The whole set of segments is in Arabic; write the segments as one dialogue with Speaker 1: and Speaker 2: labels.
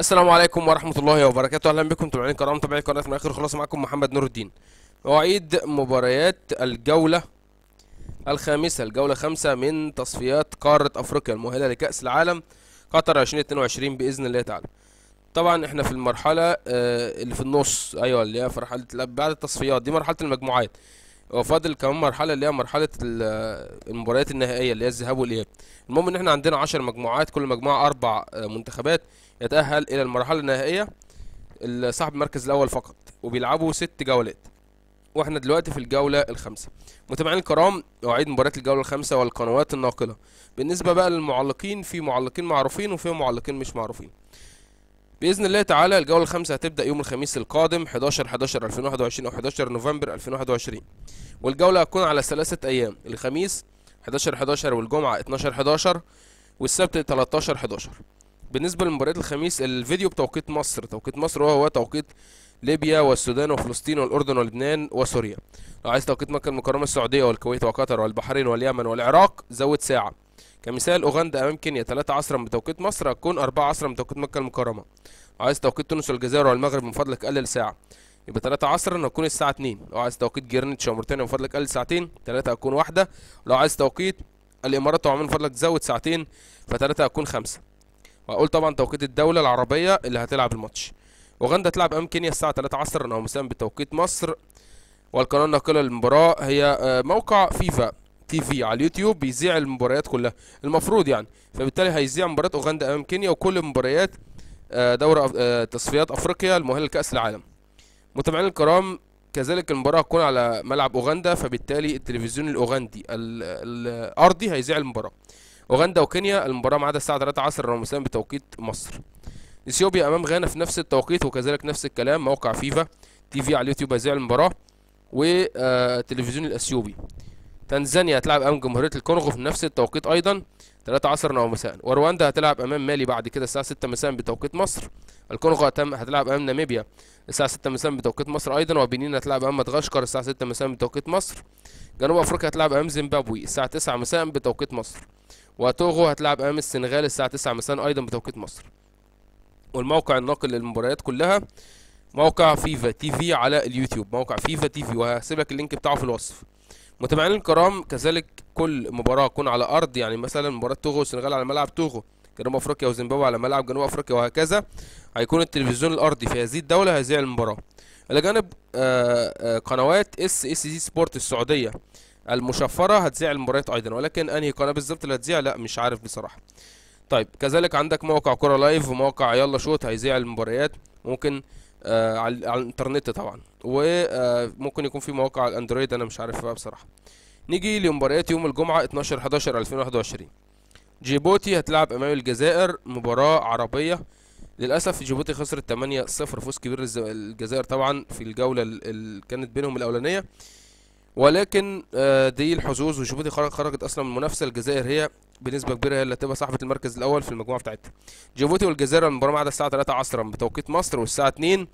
Speaker 1: السلام عليكم ورحمة الله وبركاته أهلا بكم تابعين الكرام متابعي قناة من آخر خلاص معكم محمد نور الدين مواعيد مباريات الجولة الخامسة الجولة خمسة من تصفيات قارة أفريقيا المؤهلة لكأس العالم قطر 2022 بإذن الله تعالى طبعا احنا في المرحلة آه، اللي في النص ايوه اللي هي في مرحلة بعد التصفيات دي مرحلة المجموعات هو فاضل كمان مرحله اللي هي مرحله المباريات النهائيه اللي هي الذهاب والاياب المهم ان احنا عندنا 10 مجموعات كل مجموعه اربع آه، منتخبات يتاهل الى المرحله النهائيه صاحب المركز الاول فقط وبيلعبوا ست جولات واحنا دلوقتي في الجوله الخامسه متابعين الكرام اعيد مباراه الجوله الخامسه والقنوات الناقله بالنسبه بقى للمعلقين في معلقين معروفين وفي معلقين مش معروفين باذن الله تعالى الجوله الخامسه هتبدا يوم الخميس القادم 11 11 2021 او 11 نوفمبر 2021 والجوله هتكون على ثلاثه ايام الخميس 11 11 والجمعه 12 11 والسبت 13 11 بالنسبه لمباريات الخميس الفيديو بتوقيت مصر توقيت مصر وهو توقيت ليبيا والسودان وفلسطين والاردن ولبنان وسوريا لو عايز توقيت مكه المكرمه السعوديه والكويت وقطر والبحرين واليمن والعراق زود ساعه كمثال أوغندا أمام كينيا 3 عصرا بتوقيت مصر هتكون 4 عصرا بتوقيت مكة المكرمة عايز توقيت تونس والجزائر والمغرب من فضلك قلل ساعة يبقى 3 عصرا هتكون الساعة 2 لو عايز توقيت جرينتش وموريتانيا من فضلك قلل ساعتين 3 هتكون واحدة لو عايز توقيت الإمارات وعمان من فضلك زود ساعتين ف3 هتكون 5 وهقول طبعا توقيت الدولة العربية اللي هتلعب الماتش أوغندا تلعب أمام كينيا الساعة 3 عصرا أو مساء بتوقيت مصر والقناة الناقلة للمباراة هي آه، موقع فيفا تي في على اليوتيوب بيذيع المباريات كلها المفروض يعني فبالتالي هيذيع مباراه اوغندا امام كينيا وكل مباريات آه، دوري آه، تصفيات افريقيا المؤهله لكاس العالم متابعينا الكرام كذلك المباراه هتكون على ملعب اوغندا فبالتالي التلفزيون الاوغندي الارضي هيذيع المباراه اوغندا وكينيا المباراه معاده الساعه 3 عصر مساء بتوقيت مصر اثيوبيا امام غانا في نفس التوقيت وكذلك نفس الكلام موقع فيفا تي في على اليوتيوب هيذيع المباراه والتلفزيون آه، الاثيوبي تنزانيا هتلعب امام جمهوريه الكونغو في نفس التوقيت ايضا 3 عصرا او مساء ورواندا هتلعب امام مالي بعد كده الساعه 6 مساء بتوقيت مصر الكونغو هتلعب امام ناميبيا الساعه 6 مساء بتوقيت مصر ايضا وبنين هتلعب امام مدغشقر الساعه 6 مساء بتوقيت مصر جنوب افريقيا هتلعب امام زيمبابوي الساعه 9 مساء بتوقيت مصر وتوغو هتلعب امام السنغال الساعه 9 مساء ايضا بتوقيت مصر والموقع الناقل للمباريات كلها موقع فيفا تي في على اليوتيوب موقع فيفا تي في وهسيب لك اللينك بتاعه في الوصف متابعينا الكرام كذلك كل مباراه تكون على ارض يعني مثلا مباراه توغو والسنغال على ملعب توغو جنوب افريقيا وزيمبابوي على ملعب جنوب افريقيا وهكذا هيكون التلفزيون الارضي في هذه الدوله هذه المباراه الى جانب آه، آه، قنوات اس اس سي سبورت السعوديه المشفره هتذيع المباريات ايضا ولكن انهي قناه بالظبط اللي هتذيع لا مش عارف بصراحه طيب كذلك عندك موقع كرة لايف وموقع يلا شوت هيذيع المباريات ممكن آه، على, على الانترنت طبعا وممكن يكون في مواقع على الاندرويد انا مش عارف بقى بصراحه نيجي لمباريات يوم الجمعه 12 11 2021 جيبوتي هتلعب امام الجزائر مباراه عربيه للاسف جيبوتي خسرت 8 0 فوز كبير للجزائر طبعا في الجوله اللي كانت بينهم الاولانيه ولكن آه، دي الحظوظ وجيبوتي خرجت اصلا من المنافسه الجزائر هي بنسبه كبيره هي اللي هتبقى صاحبه المركز الاول في المجموعه بتاعتها جيبوتي والجزيره المباراه معاها الساعه 3 عصرا بتوقيت مصر والساعه 2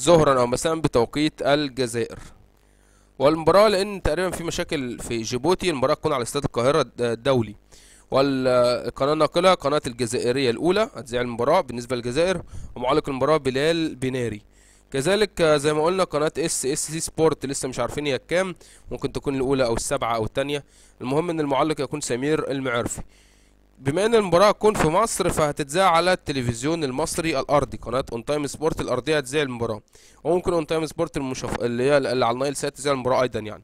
Speaker 1: ظهرا او مساء بتوقيت الجزائر والمباراه لان تقريبا في مشاكل في جيبوتي المباراه تكون على استاد القاهره الدولي والقناه الناقله قناه الجزائريه الاولى هتذيع المباراه بالنسبه للجزائر ومعلق المباراه بلال بناري كذلك آه، زي ما قلنا قناة اس اس سي سبورت لسه مش عارفين هي كام ممكن تكون الاولى او السابعة او الثانية المهم ان المعلق يكون سمير المعرفي بما ان المباراة تكون في مصر فهتتذاع على التلفزيون المصري الارضي قناة اون تايم سبورت الارضية هتذاع المباراة وممكن اون تايم سبورت المشف... اللي هي اللي على النايل سات تذاع المباراة ايضا يعني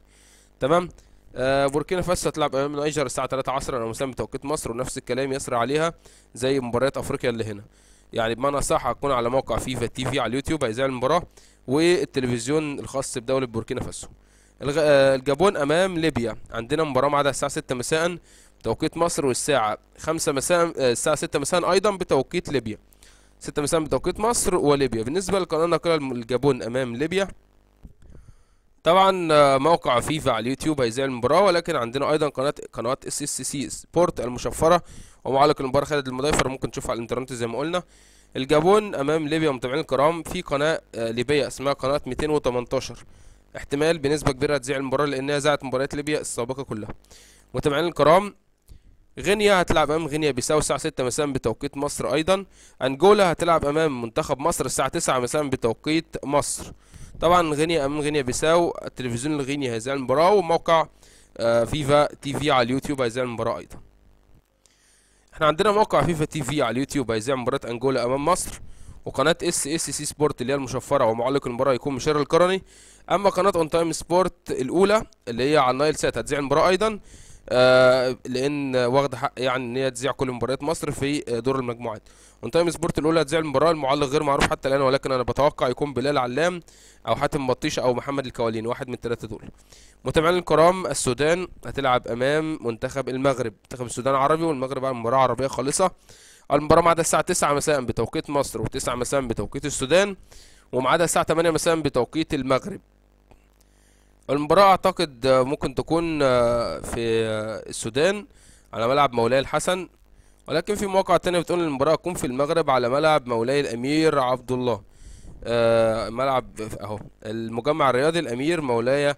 Speaker 1: تمام آه بوركينا فاسو هتلعب امام نيجر الساعة 3 عصرا على مسمى توقيت مصر ونفس الكلام يسري عليها زي مباريات افريقيا اللي هنا يعني بمعنى صح هتكون على موقع فيفا تي في على اليوتيوب هيذاع المباراه والتلفزيون الخاص بدوله بوركينا فاسو آه، الجابون امام ليبيا عندنا مباراه معاده الساعه 6 مساء بتوقيت مصر والساعه 5 مساء آه، الساعه 6 مساء ايضا بتوقيت ليبيا 6 مساء بتوقيت مصر وليبيا بالنسبه للقناه الناقله الجابون امام ليبيا طبعا آه، موقع فيفا على اليوتيوب هيذيع المباراه ولكن عندنا ايضا قناه قنوات اس اس سي سبورت المشفره ومعلق المباراه خالد المضيفر ممكن تشوفها على الانترنت زي ما قلنا الجابون امام ليبيا متابعين الكرام في قناه آه، ليبيه اسمها قناه 218 احتمال بنسبه كبيره تذيع المباراه لانها ذاعت مباريات ليبيا السابقه كلها متابعين الكرام غينيا هتلعب امام غينيا بيساو الساعه 6 مساء بتوقيت مصر ايضا انجولا هتلعب امام منتخب مصر الساعه 9 مساء بتوقيت مصر طبعا غينيا امام غينيا بيساو التلفزيون الغيني هذه المباراه وموقع آه، فيفا تي في على اليوتيوب هذه المباراه ايضا احنا عندنا موقع فيفا تي في على اليوتيوب هيذيع مباراه انجولا امام مصر وقناه اس اس سي سبورت اللي هي المشفره ومعلق المباراه هيكون مشير القرني اما قناه اون تايم سبورت الاولى اللي هي على النايل سات هتذيع المباراه ايضا آه لان واخده حق يعني ان هي تذيع كل مباريات مصر في دور المجموعات اون تايم سبورت الاولى هتذيع المباراه المعلق غير معروف حتى الان ولكن انا بتوقع يكون بلال علام او حاتم بطيشه او محمد الكوالين واحد من الثلاثه دول متابعينا الكرام السودان هتلعب امام منتخب المغرب منتخب السودان عربي والمغرب بقى مباراه عربيه خالصه المباراه معاده الساعه 9 مساء بتوقيت مصر و9 مساء بتوقيت السودان وميعادها الساعه 8 مساء بتوقيت المغرب المباراة أعتقد ممكن تكون في السودان على ملعب مولاي الحسن ولكن في مواقع تانية بتقول المباراة هتكون في المغرب على ملعب مولاي الأمير عبد الله آه ملعب أهو المجمع الرياضي الأمير مولاي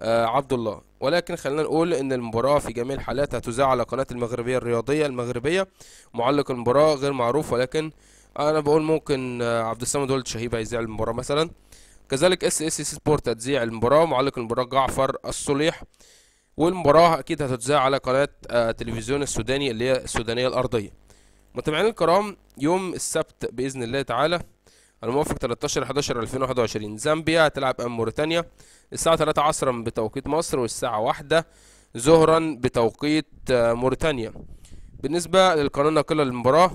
Speaker 1: آه عبد الله ولكن خلينا نقول ان المباراة في جميع الحالات هتذاع على قناة المغربية الرياضية المغربية معلق المباراة غير معروف ولكن انا بقول ممكن آه، عبد السلام دولت شهيب هيذيع المباراة مثلا كذلك اس اس سبورت هتذيع المباراة معلق المباراة جعفر الصليح والمباراة أكيد هتتذاع على قناة آه، تلفزيون السوداني اللي هي السودانية الأرضية متابعين الكرام يوم السبت بإذن الله تعالى الموافق 13 11 2021 زامبيا هتلعب أم موريتانيا الساعة 3 عصرا بتوقيت مصر والساعة 1 ظهرا بتوقيت آه، موريتانيا بالنسبة للقانون الناقلة للمباراة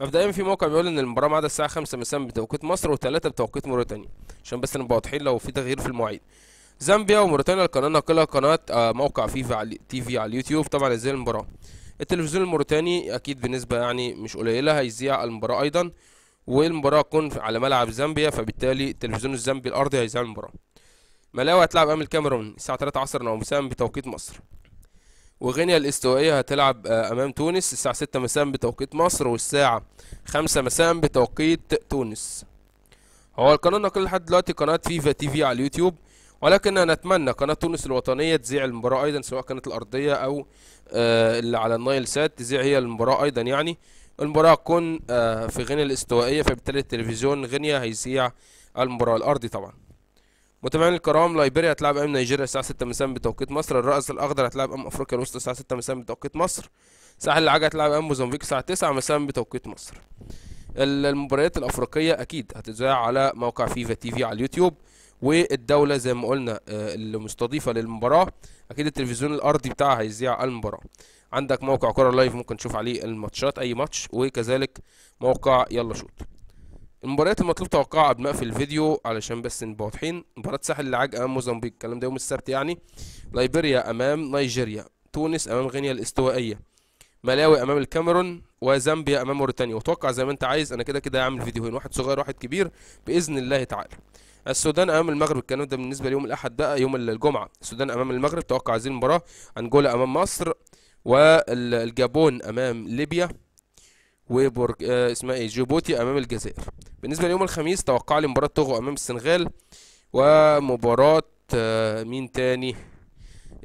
Speaker 1: مبدئيا في موقع بيقول ان المباراه ما عدا الساعه 5 مساء بتوقيت مصر و3 بتوقيت موريتانيا عشان بس نبقى واضحين لو في تغيير في المواعيد زامبيا وموريتانيا القناه ناقله قناه آه، موقع فيفا على تي في على اليوتيوب طبعا ازاي المباراه التلفزيون الموريتاني اكيد بنسبه يعني مش قليله هيذيع المباراه ايضا والمباراه تكون على ملعب زامبيا فبالتالي التلفزيون الزامبي الارضي هيذيع المباراه ملاوي هتلعب امام الكاميرون الساعه 3 عصرا او مساء بتوقيت مصر وغينيا الاستوائيه هتلعب آه، امام تونس الساعه 6 مساء بتوقيت مصر والساعه 5 مساء بتوقيت تونس هو القناه ناقله لحد دلوقتي قناه فيفا تي في على اليوتيوب ولكن نتمنى قناة تونس الوطنية تذيع المباراة أيضا سواء كانت الأرضية أو آه، اللي على النايل سات تذيع هي المباراة أيضا يعني المباراة تكون آه، في غينيا الاستوائية فبالتالي التلفزيون غينيا هيذيع المباراة الأرضي طبعا متابعين الكرام ليبيريا هتلعب امام نيجيريا الساعه 6 مساء بتوقيت مصر الرأس الاخضر هتلعب امام افريقيا الوسطى الساعه 6 مساء بتوقيت مصر ساحل العاج هتلعب امام موزمبيق الساعه 9 مساء بتوقيت مصر المباريات الافريقيه اكيد هتتذاع على موقع فيفا تي في على اليوتيوب والدوله زي ما قلنا آه، المستضيفه للمباراه اكيد التلفزيون الارضي بتاعها هيذيع المباراه عندك موقع كره لايف ممكن تشوف عليه الماتشات اي ماتش وكذلك موقع يلا شوت المباريات المطلوب توقعها قبل ما اقفل الفيديو علشان بس نبقى واضحين مباراة ساحل العاج امام موزمبيق الكلام ده يوم السبت يعني ليبيريا امام نيجيريا تونس امام غينيا الاستوائيه ملاوي امام الكاميرون وزامبيا امام موريتانيا وتوقع زي ما انت عايز انا كده كده هعمل فيديوهين واحد صغير واحد كبير باذن الله تعالى السودان امام المغرب الكلام ده بالنسبه ليوم الاحد بقى يوم الجمعه السودان امام المغرب توقع هذه المباراه انجولا امام مصر والجابون امام ليبيا وبرج آه اسمها ايه جيبوتي امام الجزائر بالنسبه ليوم الخميس توقع لي مباراه توغو امام السنغال ومباراه آه مين تاني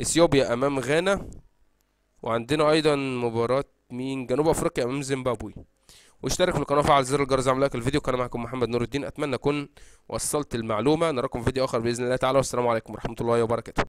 Speaker 1: اثيوبيا امام غانا وعندنا ايضا مباراه مين جنوب افريقيا امام زيمبابوي واشترك في القناه وفعل زر الجرس لايك الفيديو كان معكم محمد نور الدين اتمنى اكون وصلت المعلومه نراكم في فيديو اخر باذن الله تعالى والسلام عليكم ورحمه الله وبركاته